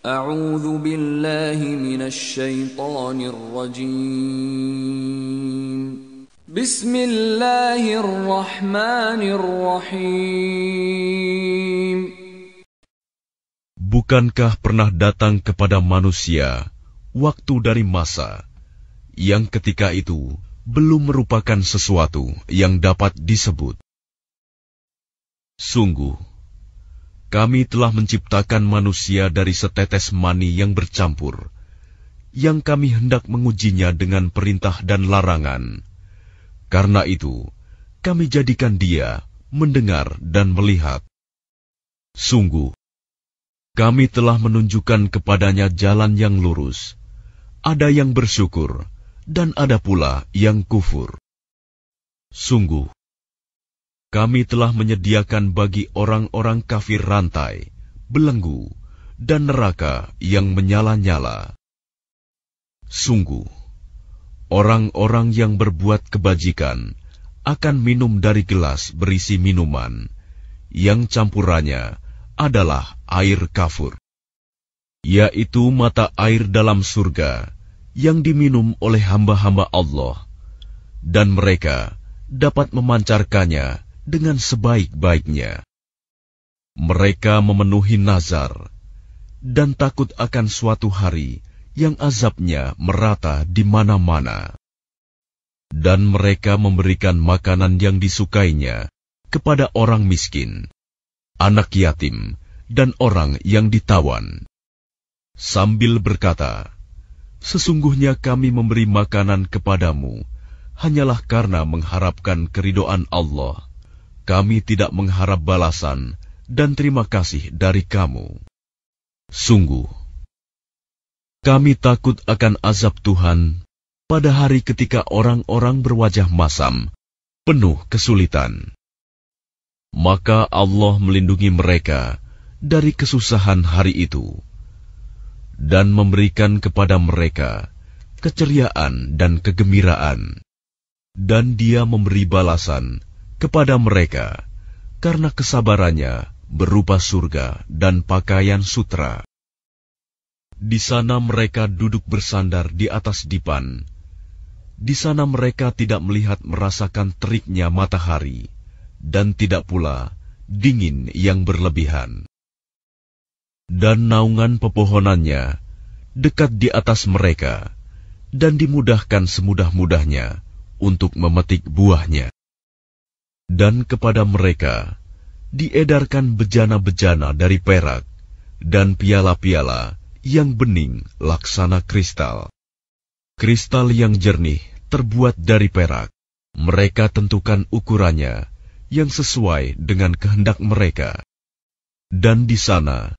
الرجيم billahi الله rajim. Bismillahirrahmanirrahim. Bukankah pernah datang kepada manusia waktu dari masa yang ketika itu belum merupakan sesuatu yang dapat disebut? Sungguh, kami telah menciptakan manusia dari setetes mani yang bercampur, yang kami hendak mengujinya dengan perintah dan larangan. Karena itu, kami jadikan dia mendengar dan melihat. Sungguh, kami telah menunjukkan kepadanya jalan yang lurus. Ada yang bersyukur, dan ada pula yang kufur. Sungguh, kami telah menyediakan bagi orang-orang kafir rantai, belenggu, dan neraka yang menyala-nyala. Sungguh, orang-orang yang berbuat kebajikan akan minum dari gelas berisi minuman, yang campurannya adalah air kafur, yaitu mata air dalam surga yang diminum oleh hamba-hamba Allah, dan mereka dapat memancarkannya dengan sebaik-baiknya. Mereka memenuhi nazar dan takut akan suatu hari yang azabnya merata di mana-mana. Dan mereka memberikan makanan yang disukainya kepada orang miskin, anak yatim, dan orang yang ditawan. Sambil berkata, Sesungguhnya kami memberi makanan kepadamu, hanyalah karena mengharapkan keridoan Allah kami tidak mengharap balasan dan terima kasih dari kamu. Sungguh, kami takut akan azab Tuhan pada hari ketika orang-orang berwajah masam, penuh kesulitan. Maka Allah melindungi mereka dari kesusahan hari itu dan memberikan kepada mereka keceriaan dan kegembiraan, dan Dia memberi balasan kepada mereka karena kesabarannya berupa surga dan pakaian sutra. Di sana mereka duduk bersandar di atas dipan. Di sana mereka tidak melihat merasakan teriknya matahari, dan tidak pula dingin yang berlebihan. Dan naungan pepohonannya dekat di atas mereka, dan dimudahkan semudah-mudahnya untuk memetik buahnya dan kepada mereka diedarkan bejana-bejana dari perak dan piala-piala yang bening laksana kristal. Kristal yang jernih terbuat dari perak. Mereka tentukan ukurannya yang sesuai dengan kehendak mereka. Dan di sana,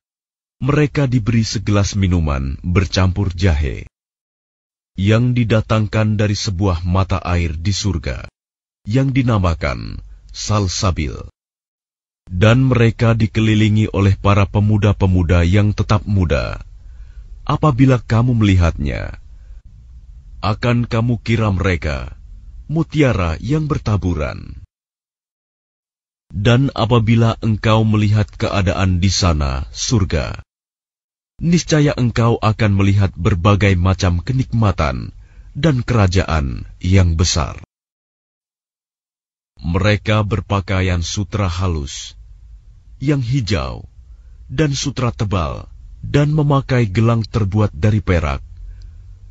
mereka diberi segelas minuman bercampur jahe yang didatangkan dari sebuah mata air di surga yang dinamakan Salsabil. Dan mereka dikelilingi oleh para pemuda-pemuda yang tetap muda. Apabila kamu melihatnya, akan kamu kira mereka mutiara yang bertaburan. Dan apabila engkau melihat keadaan di sana, surga, niscaya engkau akan melihat berbagai macam kenikmatan dan kerajaan yang besar. Mereka berpakaian sutra halus, yang hijau, dan sutra tebal, dan memakai gelang terbuat dari perak.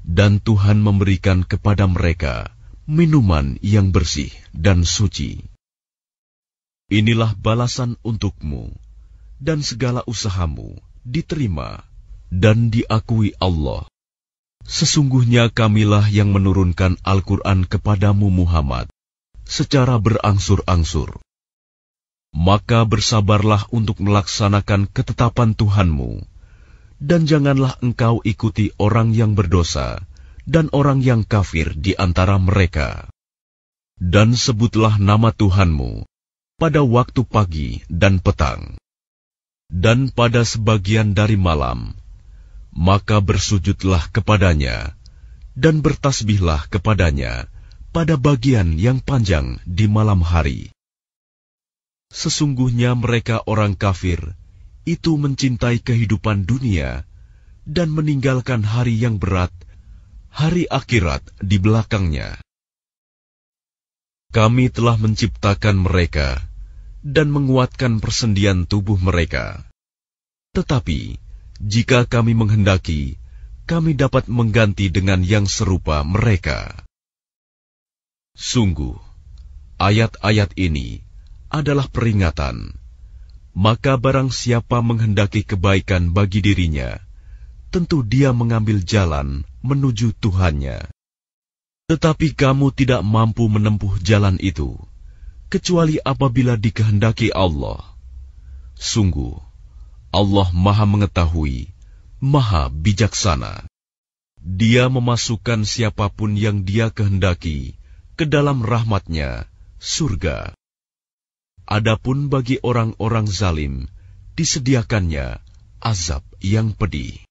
Dan Tuhan memberikan kepada mereka minuman yang bersih dan suci. Inilah balasan untukmu, dan segala usahamu diterima dan diakui Allah. Sesungguhnya kamilah yang menurunkan Al-Quran kepadamu Muhammad secara berangsur-angsur. Maka bersabarlah untuk melaksanakan ketetapan Tuhanmu, dan janganlah engkau ikuti orang yang berdosa dan orang yang kafir di antara mereka. Dan sebutlah nama Tuhanmu pada waktu pagi dan petang, dan pada sebagian dari malam, maka bersujudlah kepadanya, dan bertasbihlah kepadanya, pada bagian yang panjang di malam hari. Sesungguhnya mereka orang kafir itu mencintai kehidupan dunia dan meninggalkan hari yang berat, hari akhirat di belakangnya. Kami telah menciptakan mereka dan menguatkan persendian tubuh mereka. Tetapi, jika kami menghendaki, kami dapat mengganti dengan yang serupa mereka. Sungguh, ayat-ayat ini adalah peringatan. Maka barang siapa menghendaki kebaikan bagi dirinya, tentu dia mengambil jalan menuju Tuhannya. Tetapi kamu tidak mampu menempuh jalan itu, kecuali apabila dikehendaki Allah. Sungguh, Allah maha mengetahui, maha bijaksana. Dia memasukkan siapapun yang dia kehendaki, ke dalam rahmatnya, surga. Adapun bagi orang-orang zalim, disediakannya azab yang pedih.